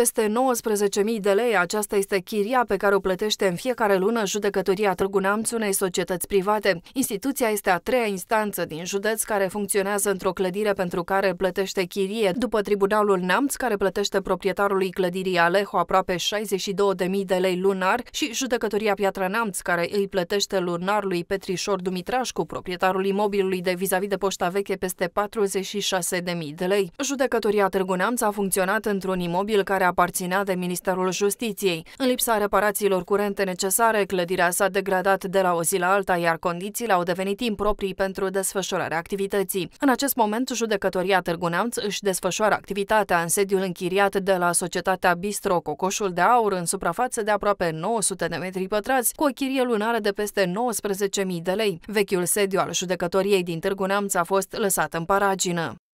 Peste 19.000 de lei, aceasta este chiria pe care o plătește în fiecare lună judecătoria Târgu Neamț unei societăți private. Instituția este a treia instanță din județ care funcționează într-o clădire pentru care plătește chirie, după Tribunalul Neamț, care plătește proprietarului clădirii Alejo aproape 62.000 de lei lunar și judecătoria Piatra Neamț, care îi plătește lunar lui Petrișor Dumitrașcu, proprietarul imobilului de vis-a-vis -vis de poșta veche, peste 46.000 de lei. Judecătoria Târgu Neamț a funcționat într-un imobil care a aparținea de Ministerul Justiției. În lipsa reparațiilor curente necesare, clădirea s-a degradat de la o zi la alta, iar condițiile au devenit improprii pentru desfășurarea activității. În acest moment, judecătoria Târgu Neamț își desfășoară activitatea în sediul închiriat de la societatea Bistro Cocoșul de Aur, în suprafață de aproape 900 de metri pătrați, cu o chirie lunară de peste 19.000 de lei. Vechiul sediu al judecătoriei din Târgu Neamț a fost lăsat în paragină.